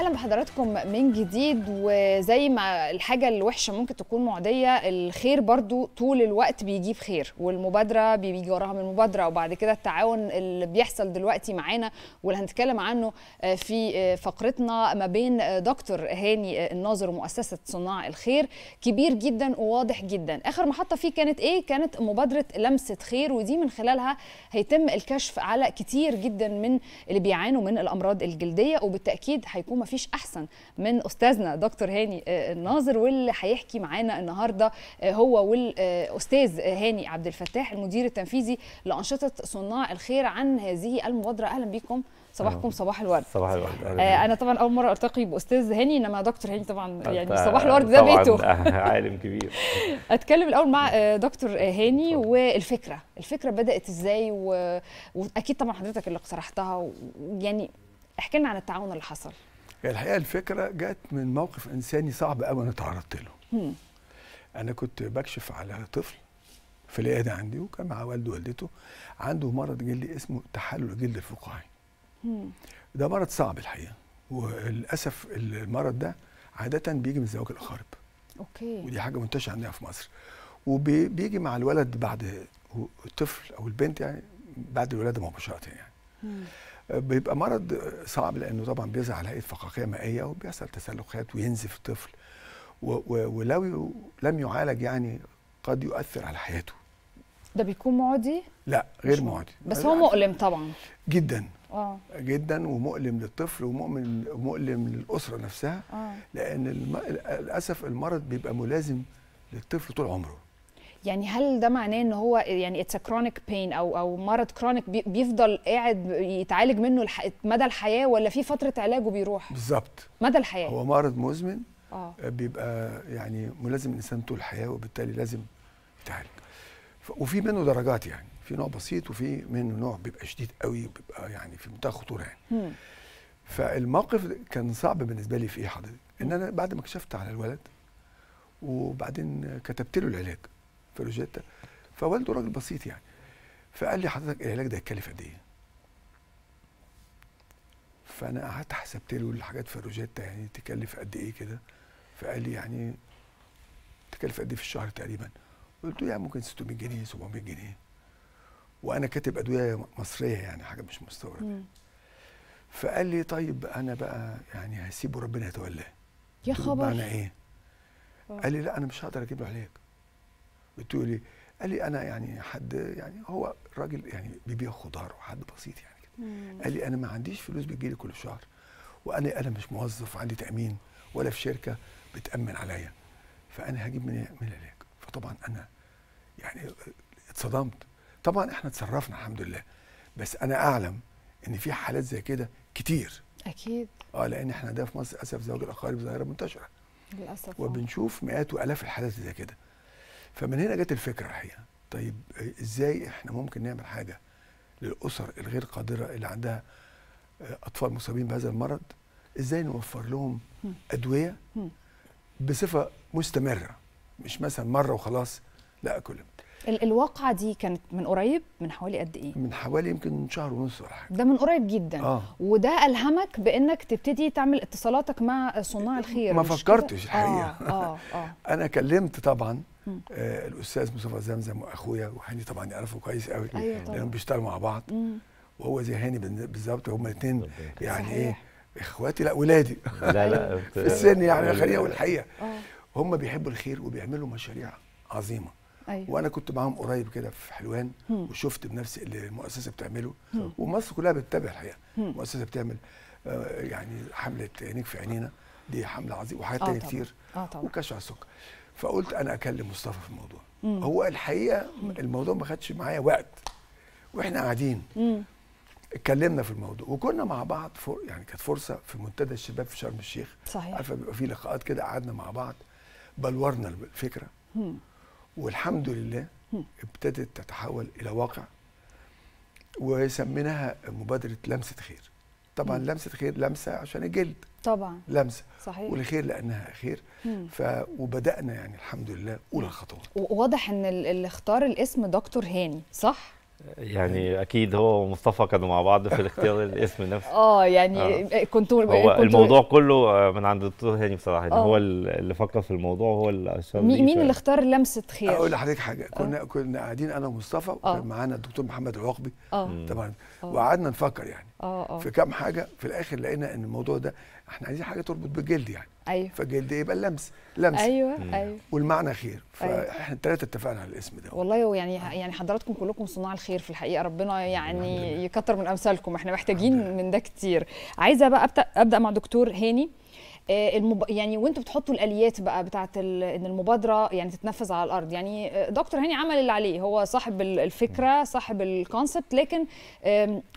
اهلا بحضراتكم من جديد وزي ما الحاجه الوحشه ممكن تكون معديه الخير برضو طول الوقت بيجيب خير والمبادره بيجي وراها من مبادره وبعد كده التعاون اللي بيحصل دلوقتي معانا واللي هنتكلم عنه آه، في آه، فقرتنا ما بين آه، دكتور هاني الناظر ومؤسسه صناع الخير كبير جدا وواضح جدا اخر محطه فيه كانت ايه كانت مبادره لمسه خير ودي من خلالها هيتم الكشف على كتير جدا من اللي بيعانوا من الامراض الجلديه وبالتاكيد هيكون فيش احسن من استاذنا دكتور هاني آه، الناظر واللي هيحكي معانا النهارده آه، هو والاستاذ آه، هاني عبد الفتاح المدير التنفيذي لانشطه صناع الخير عن هذه المبادره اهلا بكم صباحكم صباح الورد صباح الورد آه انا طبعا اول مره التقي باستاذ هاني انما دكتور هاني طبعا يعني صباح الورد ده بيته عالم كبير اتكلم الاول مع دكتور هاني والفكره الفكره بدات ازاي واكيد طبعا حضرتك اللي اقترحتها يعني احكي لنا عن التعاون اللي حصل الحقيقه الفكره جت من موقف انساني صعب قوي انا تعرضت له انا كنت بكشف على طفل في العياده عندي وكان مع والده ووالدته عنده مرض جلدي اسمه تحلل الجلد الفقاعي ده مرض صعب الحقيقه وللاسف المرض ده عاده بيجي من زواج الاقارب اوكي ودي حاجه منتشره عندنا في مصر وبيجي مع الولد بعد الطفل او البنت يعني بعد الولاده مباشره يعني مم. بيبقى مرض صعب لانه طبعا بيظهر على هيئه فقاقيه مائيه وبيحصل تسلخات وينزف الطفل ولو لم يعالج يعني قد يؤثر على حياته ده بيكون معدي؟ لا غير معدي بس هو مؤلم طبعا جدا اه جدا ومؤلم للطفل ومؤلم للاسره نفسها آه. لان الم... للاسف المرض بيبقى ملازم للطفل طول عمره يعني هل ده معناه ان هو يعني اتس كرونيك بين او او مرض كرونيك بيفضل قاعد يتعالج منه الح... مدى الحياه ولا في فتره علاجه بيروح؟ بالظبط مدى الحياه هو مرض مزمن آه. آه، بيبقى يعني ملازم الانسان طول الحياه وبالتالي لازم يتعالج وفي منه درجات يعني في نوع بسيط وفي منه نوع بيبقى شديد قوي وبيبقى يعني في منتهى الخطوره يعني م. فالموقف كان صعب بالنسبه لي في ايه حضرتك؟ ان انا بعد ما كشفت على الولد وبعدين كتبت له العلاج في روجيتا فوالده راجل بسيط يعني فقال لي حضرتك العلاج ده هيكلف قد ايه؟ فانا قعدت حسبت له الحاجات في الروجيتا يعني تكلف قد ايه كده؟ فقال لي يعني تكلف قد ايه في الشهر تقريبا؟ قلت له يعني ممكن 600 جنيه 700 جنيه وانا كاتب ادويه مصريه يعني حاجه مش مستورده فقال لي طيب انا بقى يعني هسيبه ربنا يتولاه يا خبر معنى ايه؟ أوه. قال لي لا انا مش هقدر اجيب له علاج بتقولي قال لي انا يعني حد يعني هو راجل يعني بيبيع خضار وحد بسيط يعني كده قال لي انا ما عنديش فلوس بتجي لي كل شهر وانا انا مش موظف عندي تامين ولا في شركه بتامن عليا فانا هجيب من من علاج فطبعا انا يعني اتصدمت طبعا احنا اتصرفنا الحمد لله بس انا اعلم ان في حالات زي كده كتير اكيد اه لان احنا ده في مصر للاسف زواج الاقارب ظاهره منتشره للاسف وبنشوف مئات والاف الحالات زي كده فمن هنا جت الفكره الحقيقه طيب ازاي احنا ممكن نعمل حاجه للاسر الغير قادره اللي عندها آه، اطفال مصابين بهذا المرض ازاي نوفر لهم ادويه بصفه مستمره مش مثلا مره وخلاص لا كل الواقعة دي كانت من قريب من حوالي قد ايه؟ من حوالي يمكن شهر ونص ولا حاجة ده من قريب جدا آه. وده ألهمك بإنك تبتدي تعمل اتصالاتك مع صناع الخير ما فكرتش الحقيقة آه. آه. آه. أنا كلمت طبعا آه الاستاذ مصطفى زمزم واخويا وهاني طبعا يعرفوا كويس قوي أيوة لانهم بيشتغلوا مع بعض مم. وهو زي هاني بالظبط هما الاثنين يعني ايه اخواتي لا ولادي لا لا في السن يعني خلينا اقول الحقيقه آه. هم بيحبوا الخير وبيعملوا مشاريع عظيمه أيوة. وانا كنت معاهم قريب كده في حلوان مم. وشفت بنفسي اللي المؤسسه بتعمله مم. ومصر كلها بتتابع الحقيقه المؤسسه بتعمل آه يعني حمله عينيك في عينينا دي حمله عظيمه وحاجات آه تانية كتير آه وكشف على السكر فقلت انا اكلم مصطفى في الموضوع مم. هو الحقيقه الموضوع ما خدش معايا وقت واحنا قاعدين اتكلمنا في الموضوع وكنا مع بعض فر... يعني كانت فرصه في منتدى الشباب في شرم الشيخ صحيح عارفه بيبقى في لقاءات كده قعدنا مع بعض بلورنا الفكره مم. والحمد لله مم. ابتدت تتحول الى واقع وسميناها مبادره لمسه خير طبعا مم. لمسه خير لمسه عشان الجلد طبعا لمسه صحيح ولخير لانها خير ف وبدانا يعني الحمد لله اولى الخطوات واضح ان اللي اختار الاسم دكتور هاني صح يعني اكيد هو ومصطفى كانوا مع بعض في اختيار الاسم نفسه اه يعني آه. كنتوا هو كنتو الموضوع كله آه، من عند الدكتور هاني بصراحه يعني آه. هو اللي فكر في الموضوع هو اللي اشار مين, ف... اللي اختار لمسه خير اقول لحضرتك حاجه آه. كنا آه. كنا قاعدين انا ومصطفى وكان معانا الدكتور محمد العقبي آه. طبعا وقعدنا نفكر يعني آه. آه. في كام حاجه في الاخر لقينا ان الموضوع ده احنا عايزين حاجه تربط بالجلد يعني ايوه فالجلد يبقى اللمس لمس ايوه مم. ايوه والمعنى خير أيوه. فاحنا أيوة. اتفقنا على الاسم ده والله يعني يعني حضراتكم كلكم صناع الخير في الحقيقه ربنا يعني يكتر من امثالكم احنا محتاجين من ده كتير عايزه بقى ابدا ابدا مع دكتور هاني آه، المب... يعني وانتوا بتحطوا الاليات بقى بتاعه ال... ان المبادره يعني تتنفذ على الارض يعني آه، دكتور هاني عمل اللي عليه هو صاحب الفكره صاحب الكونسبت لكن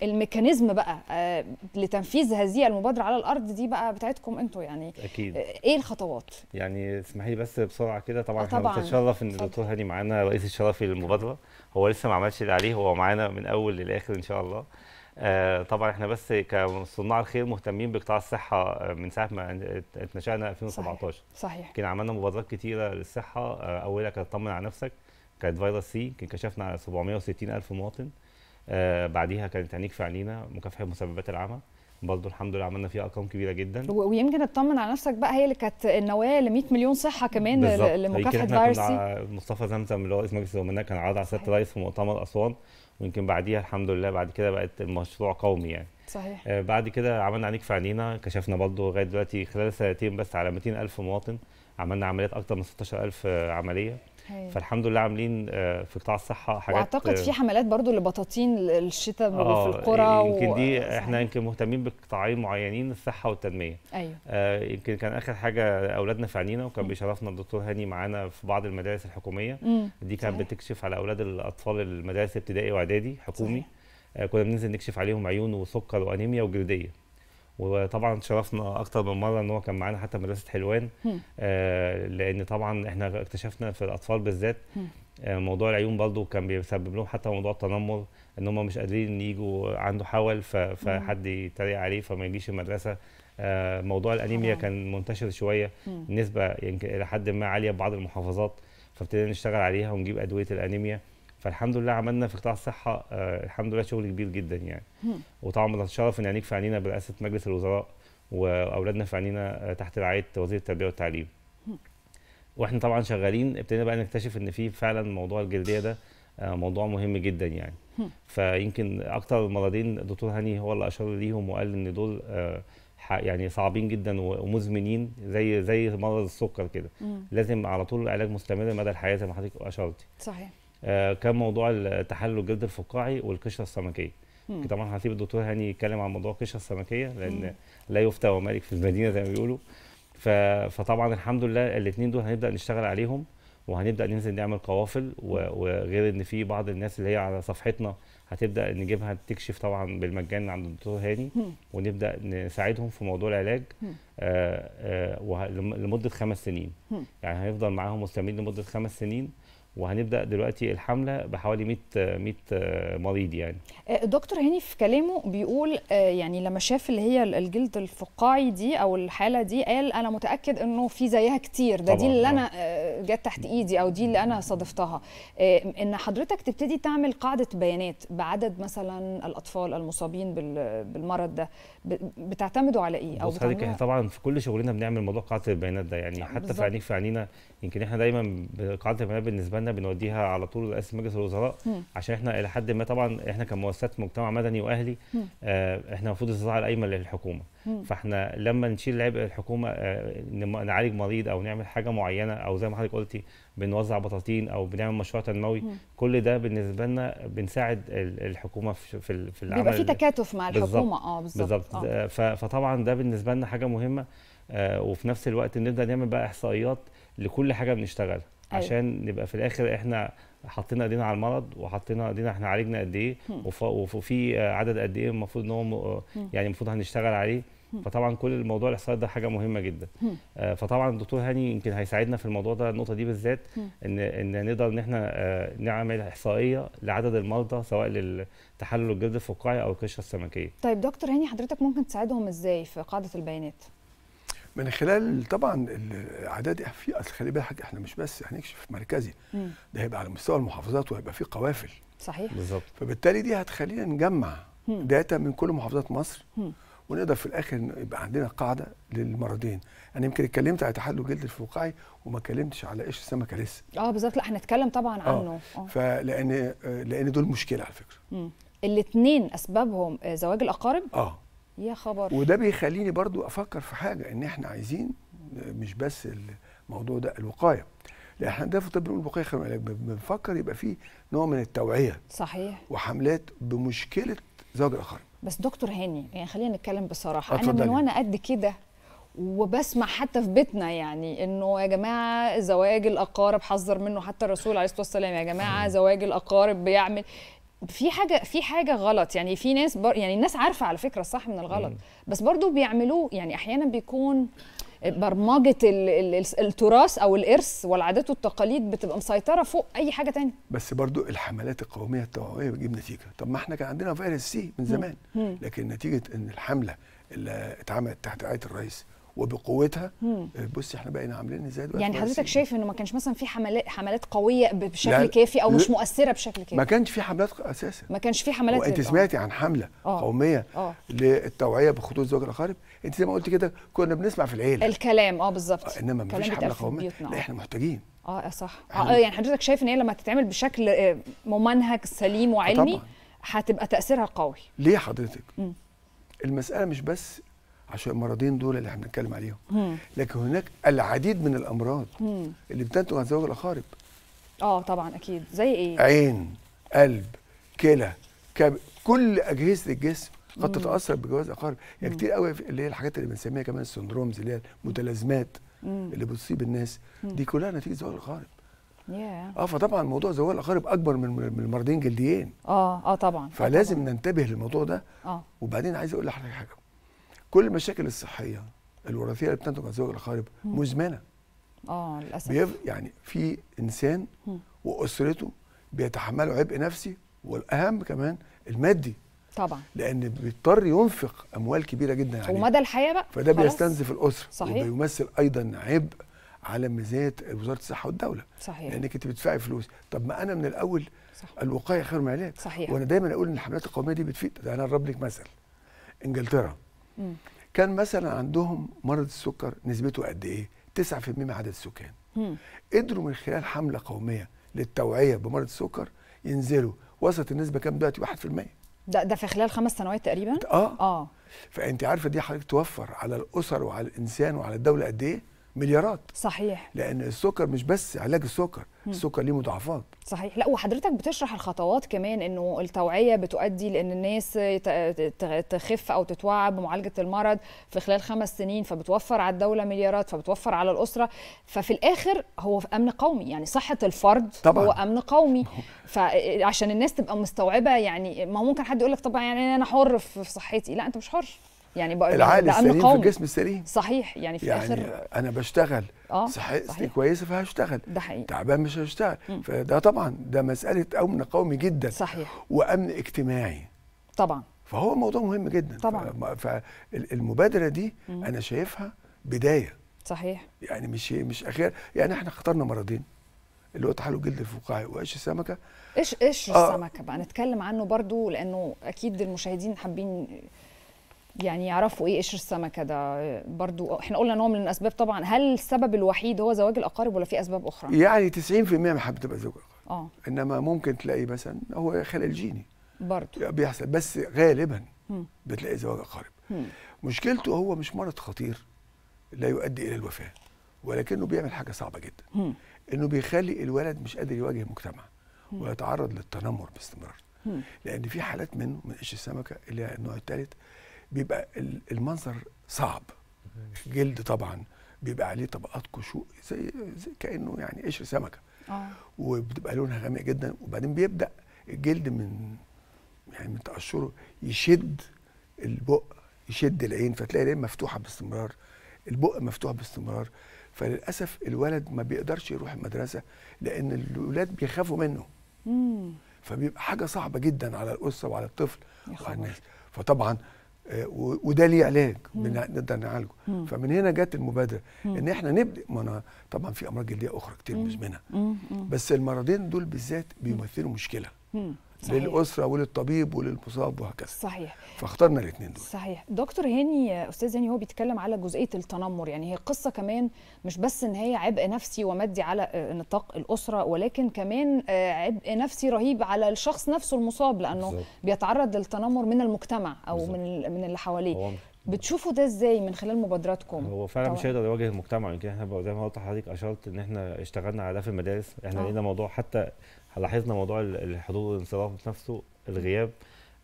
الميكانيزم بقى آه، لتنفيذ هذه المبادره على الارض دي بقى بتاعتكم انتوا يعني اكيد ايه الخطوات يعني اسمحي لي بس بسرعه كده طبعا, طبعا احنا بنتشرف ان الدكتور هاني معانا رئيس الشرفي للمبادره هو لسه ما عملش اللي عليه هو معانا من اول للاخر ان شاء الله آه، طبعا احنا بس كصناع الخير مهتمين بقطاع الصحه آه، من ساعه ما اتنشأنا 2017 صحيح, كنا كان عملنا مبادرات كتيره للصحه آه، اولها كانت تطمن على نفسك كانت فيروس سي كان كشفنا على 760 الف مواطن بعديها كانت عينيك في عينينا مكافحه مسببات العمى برضه الحمد لله عملنا فيها ارقام كبيره جدا ويمكن اطمن على نفسك بقى هي اللي كانت النواه ل 100 مليون صحه كمان لمكافحه فيروس مصطفى زمزم اللي هو رئيس مجلس الامناء كان عرض على سياده الرئيس في مؤتمر اسوان ويمكن بعديها الحمد لله بعد كده بقت المشروع قومي يعني صحيح آه بعد كده عملنا عينيك في عينينا كشفنا برضه لغايه دلوقتي خلال سنتين بس على 200000 مواطن عملنا عمليات اكتر من 16000 آه، عمليه فالحمد لله عاملين آه، في قطاع الصحه حاجات واعتقد في حملات برضو لبطاطين الشتاء آه في القرى يمكن دي و... آه، احنا يمكن مهتمين بقطاعين معينين الصحه والتنميه ايوه آه يمكن كان اخر حاجه اولادنا في عينينا وكان بيشرفنا الدكتور هاني معانا في بعض المدارس الحكوميه مم. دي كانت بتكشف على اولاد الاطفال المدارس ابتدائي واعدادي حكومي صحيح. آه، كنا بننزل نكشف عليهم عيون وسكر وانيميا وجلديه وطبعا اتشرفنا اكتر من مره ان هو كان معانا حتى مدرسه حلوان آه لان طبعا احنا اكتشفنا في الاطفال بالذات آه موضوع العيون برضه كان بيسبب لهم حتى موضوع التنمر ان هم مش قادرين يجوا عنده حول فحد يتريق عليه فما يجيش المدرسه آه موضوع الانيميا كان منتشر شويه نسبه الى حد ما عاليه في بعض المحافظات فابتدينا نشتغل عليها ونجيب ادويه الانيميا فالحمد لله عملنا في قطاع الصحه آه، الحمد لله شغل كبير جدا يعني وطبعا بنتشرف ان عينيك في عينينا برئاسه مجلس الوزراء واولادنا في عينينا آه، تحت رعايه وزير التربيه والتعليم واحنا طبعا شغالين ابتدينا بقى نكتشف ان في فعلا موضوع الجلديه ده آه، موضوع مهم جدا يعني فيمكن اكتر المرضين الدكتور هاني هو اللي اشار ليهم وقال ان دول يعني صعبين جدا ومزمنين زي زي مرض السكر كده لازم على طول علاج مستمر مدى الحياه زي ما حضرتك اشرتي صحيح آه، كان موضوع تحلل الجلد الفقاعي والقشره السمكيه طبعا هسيب الدكتور هاني يتكلم عن موضوع القشره السمكيه لان مم. لا يفتى ومالك في المدينه زي ما بيقولوا فطبعا الحمد لله الاثنين دول هنبدا نشتغل عليهم وهنبدا ننزل نعمل قوافل وغير ان في بعض الناس اللي هي على صفحتنا هتبدا نجيبها تكشف طبعا بالمجان عند الدكتور هاني ونبدا نساعدهم في موضوع العلاج آآ آآ آه، آه، لمده خمس سنين يعني هنفضل معاهم مستمرين لمده خمس سنين وهنبدا دلوقتي الحمله بحوالي 100 100 مريض يعني آه، دكتور هاني في كلامه بيقول آه، يعني لما شاف اللي هي الجلد الفقاعي دي او الحاله دي قال انا متاكد انه في زيها كتير ده دي اللي آه. انا جت تحت ايدي او دي اللي انا صادفتها ان حضرتك تبتدي تعمل قاعده بيانات بعدد مثلا الاطفال المصابين بالمرض ده بتعتمدوا على ايه او بص طبعا في كل شغلنا بنعمل موضوع قاعده البيانات ده يعني حتى بالزبط. في عينيك في عينينا يمكن احنا دايما قاعده المناهج بالنسبه لنا بنوديها على طول لرئاسه مجلس الوزراء مم. عشان احنا الى حد ما طبعا احنا كمؤسسات مجتمع مدني واهلي آه احنا المفروض الذراع الايمن للحكومه مم. فاحنا لما نشيل عبء الحكومه آه نعالج مريض او نعمل حاجه معينه او زي ما حضرتك قلتي بنوزع بطاطين او بنعمل مشروع تنموي مم. كل ده بالنسبه لنا بنساعد الحكومه في في العمل بيبقى في تكاتف مع الحكومه اه بالظبط بالظبط آه. فطبعا ده بالنسبه لنا حاجه مهمه آه، وفي نفس الوقت نبدا نعمل بقى احصائيات لكل حاجه بنشتغلها أيوة. عشان نبقى في الاخر احنا حطينا ايدينا على المرض وحطينا ايدينا احنا عالجنا قد ايه وفي عدد قد ايه المفروض ان هو يعني المفروض هنشتغل عليه فطبعا كل الموضوع الاحصائيات ده حاجه مهمه جدا آه، فطبعا الدكتور هاني يمكن هيساعدنا في الموضوع ده النقطه دي بالذات ان ان نقدر ان احنا آه، نعمل احصائيه لعدد المرضى سواء للتحلل الجلد الفقاعي او القشره السمكيه. طيب دكتور هاني حضرتك ممكن تساعدهم ازاي في قاعده البيانات؟ من خلال طبعا الاعداد في خلي بالك احنا مش بس هنكشف مركزي مم. ده هيبقى على مستوى المحافظات وهيبقى في قوافل صحيح بالظبط فبالتالي دي هتخلينا نجمع داتا من كل محافظات مصر مم. ونقدر في الاخر يبقى عندنا قاعده للمرضين انا يمكن اتكلمت على تحلل جلد الفقاعي وما اتكلمتش على قش السمكه لسه اه بالظبط لا هنتكلم طبعا آه. عنه اه فلان آه، لان دول مشكله على فكره الاثنين اسبابهم آه، زواج الاقارب اه يا خبر وده بيخليني برضو افكر في حاجه ان احنا عايزين مش بس الموضوع ده الوقايه لا احنا ده في طب الوقايه بنفكر يبقى فيه نوع من التوعيه صحيح وحملات بمشكله زواج الاخر بس دكتور هاني يعني خلينا نتكلم بصراحه انا من وانا قد كده وبسمع حتى في بيتنا يعني انه يا جماعه زواج الاقارب حذر منه حتى الرسول عليه الصلاه والسلام يا جماعه زواج الاقارب بيعمل في حاجه في حاجه غلط يعني في ناس بر... يعني الناس عارفه على فكره الصح من الغلط بس برضو بيعملوه يعني احيانا بيكون برمجه التراث او الارث والعادات والتقاليد بتبقى مسيطره فوق اي حاجه تانية بس برضو الحملات القوميه التوعويه بتجيب نتيجه طب ما احنا كان عندنا فيروس سي من زمان لكن نتيجه ان الحمله اللي اتعملت تحت رعايه الرئيس وبقوتها آه، بصي احنا بقينا عاملين ازاي دلوقتي يعني حضرتك شايف انه ما كانش مثلا في حملات حملات قويه بشكل كافي او مش مؤثره بشكل كافي ما كانش في حملات اساسا ما كانش في حملات وانت سمعتي عن حمله أوه. آه. قوميه أوه. للتوعيه بخطوط الزواج الأقارب انت زي ما قلت كده كنا بنسمع في العيله الكلام اه بالظبط آه، انما ما فيش حمله قوميه لا احنا محتاجين اه صح اه يعني حضرتك شايف ان هي لما تتعمل بشكل ممنهج سليم وعلمي هتبقى تاثيرها قوي ليه حضرتك م. المساله مش بس عشان المرضين دول اللي احنا بنتكلم عليهم مم. لكن هناك العديد من الامراض مم. اللي بتنتج عن زواج الاقارب اه طبعا اكيد زي ايه عين قلب كلى كب... كل اجهزه الجسم قد تتاثر بجواز اقارب يعني كتير قوي اللي هي الحاجات اللي بنسميها كمان السندرومز اللي هي المتلازمات اللي بتصيب الناس دي كلها نتيجه زواج الاقارب yeah. اه فطبعا موضوع زواج الاقارب اكبر من من المرضين جلديين اه اه طبعا فلازم طبعًا. ننتبه للموضوع ده اه وبعدين عايز اقول لحضرتك حاجه كل المشاكل الصحيه الوراثيه اللي بتنتج عن الزواج الخارب مزمنه اه للاسف بيف... يعني في انسان واسرته بيتحملوا عبء نفسي والاهم كمان المادي طبعا لان بيضطر ينفق اموال كبيره جدا عليه ومدى الحياه بقى فده خلاص. بيستنزف الاسره صحيح وبيمثل ايضا عبء على ميزات وزاره الصحه والدوله صحيح لانك انت بتدفعي فلوس طب ما انا من الاول صح. الوقايه خير من العلاج صحيح وانا دايما اقول ان الحملات القوميه دي بتفيد ده يعني انا اضرب لك مثل انجلترا كان مثلا عندهم مرض السكر نسبته قد ايه 9% من عدد السكان مم. قدروا من خلال حمله قوميه للتوعيه بمرض السكر ينزلوا وصلت النسبه كام دلوقتي 1% ده ده في خلال خمس سنوات تقريبا اه اه فانت عارفه دي حضرتك توفر على الاسر وعلى الانسان وعلى الدوله قد ايه مليارات صحيح لان السكر مش بس علاج السكر مم. السكر ليه مضاعفات صحيح لا وحضرتك بتشرح الخطوات كمان انه التوعيه بتؤدي لان الناس تخف او تتوعى بمعالجه المرض في خلال خمس سنين فبتوفر على الدوله مليارات فبتوفر على الاسره ففي الاخر هو في امن قومي يعني صحه الفرد طبعا. هو امن قومي فعشان الناس تبقى مستوعبه يعني ما هو ممكن حد يقول لك طبعا يعني انا حر في صحتي لا انت مش حر يعني بقى العقل السليم في الجسم السليم صحيح يعني في يعني الاخر انا بشتغل آه صحيح, كويسه فهشتغل ده حقيقي تعبان مش هشتغل مم. فده طبعا ده مساله امن قومي جدا صحيح وامن اجتماعي طبعا فهو موضوع مهم جدا طبعا فالمبادره دي مم. انا شايفها بدايه صحيح يعني مش مش اخير يعني احنا اخترنا مرضين اللي هو تحالف جلد الفقاعي وقش السمكه ايش ايش آه السمكه بقى نتكلم عنه برضو لانه اكيد المشاهدين حابين يعني يعرفوا ايه قشر السمكه ده برضو احنا قلنا نوع من الاسباب طبعا هل السبب الوحيد هو زواج الاقارب ولا في اسباب اخرى يعني 90% من حب تبقى زواج اه انما ممكن تلاقي مثلا هو خلل جيني برضو بيحصل بس غالبا م. بتلاقي زواج اقارب مشكلته هو مش مرض خطير لا يؤدي الى الوفاه ولكنه بيعمل حاجه صعبه جدا م. انه بيخلي الولد مش قادر يواجه المجتمع ويتعرض للتنمر باستمرار لان في حالات منه من قش السمكه اللي هي النوع الثالث بيبقى المنظر صعب جلد طبعا بيبقى عليه طبقات كشوء زي, زي كانه يعني قشر سمكه آه. وبتبقى لونها غامق جدا وبعدين بيبدا الجلد من يعني من تقشره يشد البق يشد العين فتلاقي العين مفتوحه باستمرار البق مفتوح باستمرار فللاسف الولد ما بيقدرش يروح المدرسه لان الاولاد بيخافوا منه مم. فبيبقى حاجه صعبه جدا على الاسره وعلى الطفل وعلى الناس فطبعا وده ليه علاج نقدر نعالجه مم. فمن هنا جت المبادره مم. ان احنا نبدا ما انا طبعا في امراض جلديه اخرى كتير مزمنه بس المرضين دول بالذات بيمثلوا مشكله صحيح. للاسره وللطبيب وللمصاب وهكذا صحيح فاخترنا الاثنين دول صحيح دكتور هاني استاذ هاني هو بيتكلم على جزئيه التنمر يعني هي قصه كمان مش بس ان هي عبء نفسي ومادي على آه، نطاق الاسره ولكن كمان آه، عبء نفسي رهيب على الشخص نفسه المصاب لانه بالزبط. بيتعرض للتنمر من المجتمع او بالزبط. من من اللي حواليه بتشوفوا ده ازاي من خلال مبادراتكم؟ هو فعلا طبعا. مش هيقدر يواجه المجتمع يمكن احنا زي ما قلت حضرتك اشرت ان احنا اشتغلنا على ده في المدارس احنا آه. لقينا موضوع حتى لاحظنا موضوع الحضور والانصراف نفسه الغياب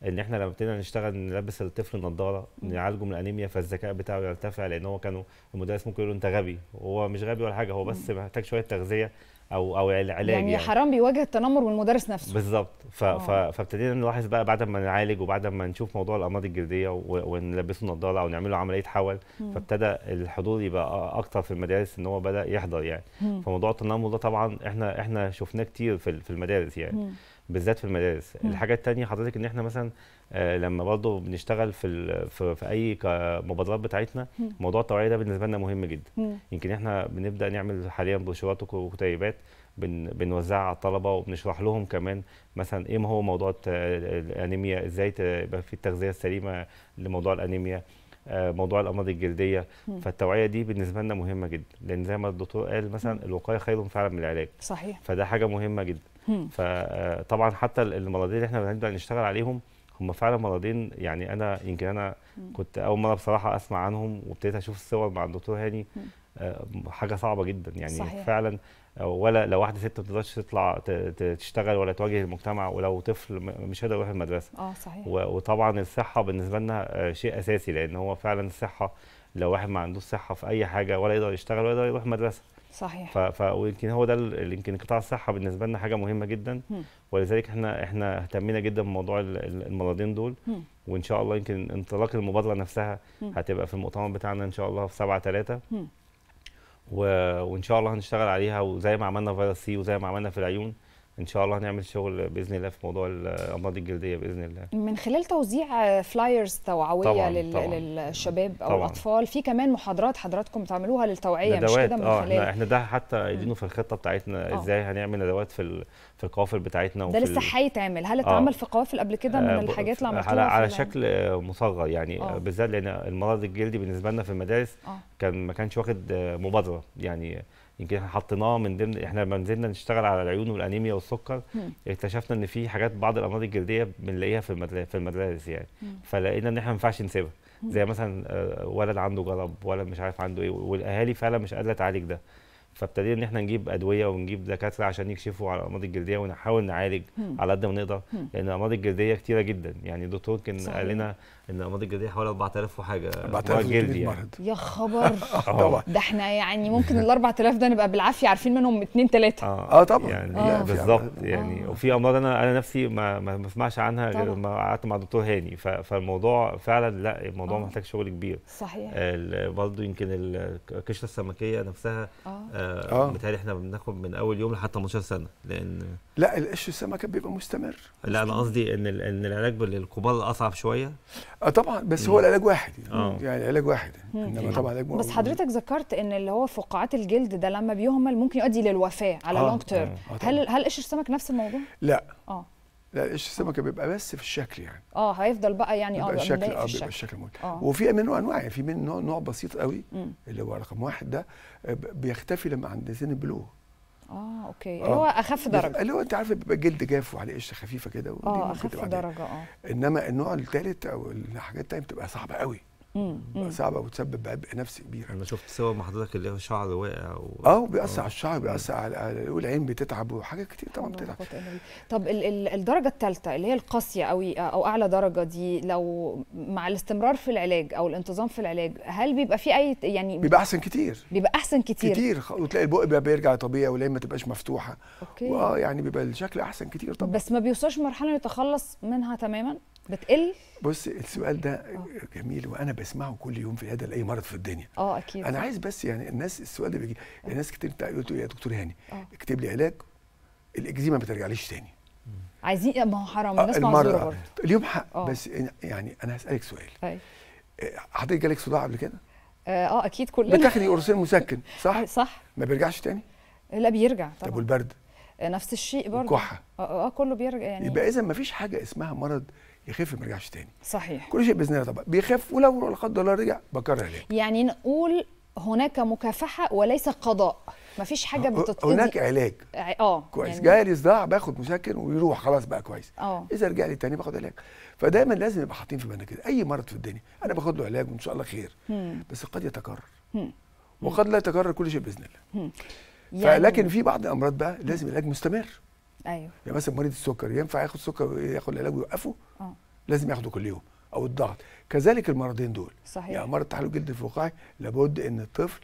ان احنا لما ابتدينا نشتغل نلبس الطفل النضاره نعالجه من الانيميا فالذكاء بتاعه يرتفع لان هو كانوا المدرس ممكن يقول له انت غبي هو مش غبي ولا حاجه هو بس محتاج شويه تغذيه او او العلاج يعني, يعني. حرام بيواجه التنمر من المدرس نفسه بالظبط آه. فابتدينا نلاحظ بقى بعد ما نعالج وبعد ما نشوف موضوع الامراض الجلديه ونلبسه نضاره او نعمل له عمليه حول فابتدى الحضور يبقى اكتر في المدارس ان هو بدا يحضر يعني مم. فموضوع التنمر ده طبعا احنا احنا شفناه كتير في المدارس يعني مم. بالذات في المدارس م. الحاجه الثانيه حضرتك ان احنا مثلا آه لما برضه بنشتغل في في, في اي مبادرات بتاعتنا موضوع التوعيه ده بالنسبه لنا مهم جدا يمكن احنا بنبدا نعمل حاليا بروشورات وكتيبات بن بنوزعها على الطلبه وبنشرح لهم كمان مثلا ايه ما هو موضوع آه، الانيميا ازاي يبقى في التغذيه السليمه لموضوع الانيميا آه، موضوع الامراض الجلديه فالتوعيه دي بالنسبه لنا مهمه جدا لان زي ما الدكتور قال مثلا الوقايه خير فعلا من العلاج صحيح فده حاجه مهمه جدا فطبعا آه، حتى المرضين اللي احنا بنبدا نشتغل عليهم هم فعلا مرضين يعني انا يمكن انا كنت اول مره بصراحه اسمع عنهم وابتديت اشوف الصور مع الدكتور هاني آه، حاجه صعبه جدا يعني صحيح. فعلا آه، ولا لو واحده ست ما تقدرش تطلع تشتغل ولا تواجه المجتمع ولو طفل مش هيقدر يروح المدرسه اه صحيح وطبعا الصحه بالنسبه لنا آه، شيء اساسي لان هو فعلا الصحه لو واحد ما عندوش صحه في اي حاجه ولا يقدر يشتغل ولا يقدر يروح مدرسه صحيح ف... ويمكن هو ده يمكن قطاع الصحه بالنسبه لنا حاجه مهمه جدا م. ولذلك احنا احنا اهتمينا جدا بموضوع المرضين دول م. وان شاء الله يمكن انطلاق المبادره نفسها م. هتبقى في المؤتمر بتاعنا ان شاء الله في 7 3 وان شاء الله هنشتغل عليها وزي ما عملنا في فيروس سي وزي ما عملنا في العيون ان شاء الله هنعمل شغل باذن الله في موضوع الامراض الجلديه باذن الله من خلال توزيع فلايرز توعويه طبعًا لل... طبعًا للشباب او طبعًا الاطفال في كمان محاضرات حضراتكم بتعملوها للتوعيه مش كده من آه احنا ده حتى قايلينه في الخطه بتاعتنا آه. ازاي هنعمل ندوات في ال... في القوافل بتاعتنا وفي ده لسه هيتعمل هل آه. اتعمل آه. في قوافل قبل كده من آه، الحاجات اللي عملتوها على, على شكل مصغر يعني آه. بالذات لان المرض الجلدي بالنسبه لنا في المدارس آه. كان ما كانش واخد مبادره يعني يمكن احنا حطيناه من ضمن احنا لما نزلنا نشتغل على العيون والانيميا والسكر مم. اكتشفنا ان في حاجات بعض الامراض الجلديه بنلاقيها في في المدارس يعني مم. فلقينا ان احنا ما ينفعش نسيبها زي مثلا آه، ولد عنده جرب ولد مش عارف عنده ايه والاهالي فعلا مش قادره تعالج ده فابتدينا ان احنا نجيب ادويه ونجيب دكاتره عشان يكشفوا على الامراض الجلديه ونحاول نعالج مم. على قد ما نقدر لان الامراض الجلديه كتيره جدا يعني الدكتور كان قال لنا ان الامراض الجلديه حوالي 4000 وحاجه 4000 جلد يعني يا خبر آه. طبعا ده احنا يعني ممكن ال 4000 ده نبقى بالعافيه عارفين منهم اثنين ثلاثه آه. اه, طبعا يعني آه. بالظبط آه. يعني آه. وفي امراض انا انا نفسي ما ما بسمعش عنها غير لما قعدت مع الدكتور هاني فالموضوع فعلا لا الموضوع آه. محتاج شغل كبير صحيح برضه يمكن القشره السمكيه نفسها آه. آه. آه. احنا بناخد من اول يوم لحد 18 سنه لان لا القش السمكه بيبقى مستمر لا انا قصدي ان ان العلاج بالقبال اصعب شويه اه طبعا بس هو العلاج واحد يعني, آه. يعني العلاج واحد انما طبعا العلاج بس حضرتك ذكرت ان اللي هو فقاعات الجلد ده لما بيهمل ممكن يؤدي للوفاه على آه. لونج تيرم آه. آه. هل هل قش السمك نفس الموضوع؟ لا اه لا قش السمكه بيبقى بس في الشكل يعني اه هيفضل بقى يعني اه الشكل اه بيبقى الشكل آه. وفي منه انواع يعني في منه نوع بسيط قوي مم. اللي هو رقم واحد ده آه، بيختفي لما عند سن البلوغ اه اوكي آه. اللي هو اخف درجه اللي هو انت عارف بيبقى جلد جاف وعليه قشره خفيفه كده اه اخف درجه اه انما النوع الثالث او الحاجات الثانيه بتبقى صعبه قوي صعبه وتسبب عبء نفسي كبير انا شفت صور مع حضرتك اللي هو شعر واقع و... اه بيأثر آه. على الشعر بيأثر على والعين بتتعب وحاجات كتير طبعا بتتعب طب ال ال الدرجه الثالثه اللي هي القاسيه او او اعلى درجه دي لو مع الاستمرار في العلاج او الانتظام في العلاج هل بيبقى في اي يعني بيبقى احسن كتير بيبقى احسن كتير كتير وتلاقي البق بقى بيرجع طبيعي والعين ما تبقاش مفتوحه اوكي واه يعني بيبقى الشكل احسن كتير طبعا بس ما بيوصلش مرحله يتخلص منها تماما بتقل بص السؤال ده أوه. جميل وانا بسمعه كل يوم في هذا لاي مرض في الدنيا اه اكيد انا عايز بس يعني الناس السؤال ده بيجي أوه. الناس كتير قلت يا دكتور هاني اه. اكتب لي علاج الاكزيما ما بترجعليش تاني عايزين ما هو حرام اه، الناس معذوره اه، اليوم حق أوه. بس يعني انا هسالك سؤال طيب. حضرتك جالك صداع قبل كده؟ اه اكيد كلنا بتاخدي قرصين مسكن صح؟ صح ما بيرجعش تاني؟ لا بيرجع طبعا طب والبرد؟ نفس الشيء برضه الكحه اه كله بيرجع يعني يبقى اذا ما فيش حاجه اسمها مرض يخف ما يرجعش تاني صحيح كل شيء باذن الله طبعا بيخف ولو لا قدر الله رجع بكرر عليه يعني. يعني نقول هناك مكافحه وليس قضاء مفيش حاجه بتتقضي هناك علاج اه كويس يعني... جاي لي صداع باخد مسكن ويروح خلاص بقى كويس اه اذا رجع لي تاني باخد علاج فدايما لازم يبقى حاطين في بالنا كده اي مرض في الدنيا انا باخد له علاج وان شاء الله خير مم. بس قد يتكرر مم. وقد لا يتكرر كل شيء باذن الله يعني... فلكن في بعض الامراض بقى لازم العلاج مستمر ايوه يعني مثلا مريض السكر ينفع ياخد سكر ياخد العلاج ويوقفه؟ اه لازم ياخده كل يوم او الضغط كذلك المرضين دول صحيح يعني مرض تحالف جلد الفقاعي لابد ان الطفل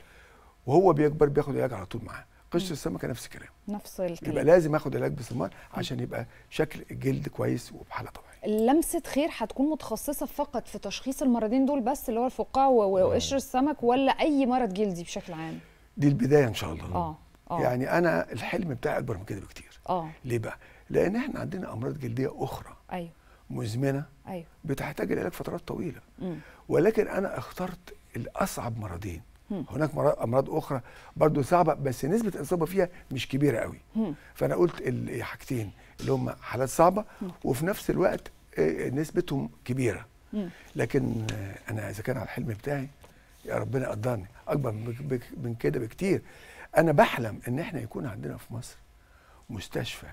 وهو بيكبر بياخد علاج على طول معاه قشر السمكه نفس الكلام نفس الكلام يبقى لازم ياخد علاج باستمرار عشان يبقى شكل الجلد كويس وبحاله طبيعيه لمسه خير هتكون متخصصه فقط في تشخيص المرضين دول بس اللي هو الفقاعه آه. وقشر السمك ولا اي مرض جلدي بشكل عام دي البدايه ان شاء الله اه أوه. يعني انا الحلم بتاعي اكبر من كده بكتير اه ليه بقى لان احنا عندنا امراض جلديه اخرى ايوه مزمنه ايوه بتحتاج العلاج فترات طويله م. ولكن انا اخترت الاصعب مرضين م. هناك امراض اخرى برضو صعبه بس نسبه الاصابه فيها مش كبيره قوي م. فانا قلت حاجتين اللي هم حالات صعبه م. وفي نفس الوقت آه، نسبتهم كبيره م. لكن آه، انا اذا كان على الحلم بتاعي يا ربنا قدرني اكبر من كده بكتير انا بحلم ان احنا يكون عندنا في مصر مستشفى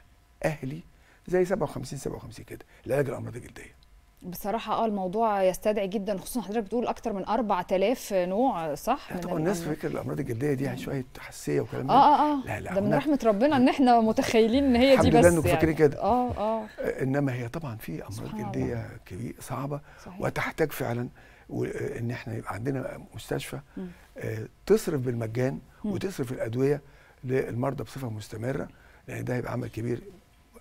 اهلي زي 57 57 كده لعلاج الامراض الجلديه بصراحة اه الموضوع يستدعي جدا خصوصا حضرتك بتقول أكتر من 4000 نوع صح؟ طبعا الناس فاكرة الأمراض الجلدية دي يعني شوية حساسية وكلام اه اه اه لا لا ده من رحمة ربنا إن احنا متخيلين إن هي دي بس الحمد لله يعني. فاكرين كده اه اه إنما هي طبعا في أمراض جلدية كبيرة صعبة صحيح. وتحتاج فعلا وان احنا يبقى عندنا مستشفى آه، تصرف بالمجان وتصرف الادويه للمرضى بصفه مستمره لان ده هيبقى عمل كبير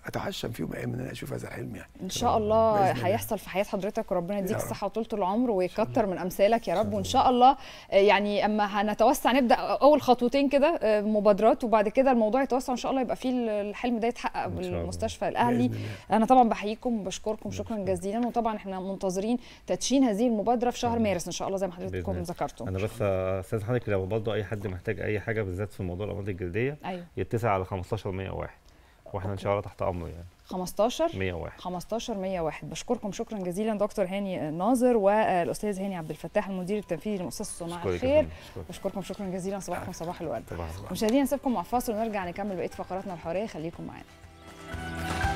اتعشم فيهم ايام ان انا اشوف هذا الحلم يعني ان شاء الله هيحصل في حياه حضرتك وربنا يديك الصحه وطولة العمر ويكتر من امثالك يا رب وان شاء الله آه، يعني اما هنتوسع نبدا اول خطوتين كده آه، مبادرات وبعد كده الموضوع يتوسع ان شاء الله يبقى فيه الحلم ده يتحقق بالمستشفى الاهلي انا طبعا بحييكم وبشكركم شكرا جزيلا وطبعا احنا منتظرين تدشين هذه المبادره في شهر مارس ان شاء الله زي ما حضرتكم ذكرتم انا بس آه، استاذ حضرتك لو برضه اي حد محتاج اي حاجه بالذات في موضوع الامراض الجلديه أيوه. يتسع على 15101 واحنا ان شاء الله تحت امره يعني 15 101 15 101 بشكركم شكرا جزيلا دكتور هاني ناظر والاستاذ هاني عبد الفتاح المدير التنفيذي لمؤسسه صناع الخير بشكركم شكرا جزيلا صباحكم صباح الورد مشاهدينا نسيبكم مع فاصل ونرجع نكمل بقيه فقراتنا الحواريه خليكم معانا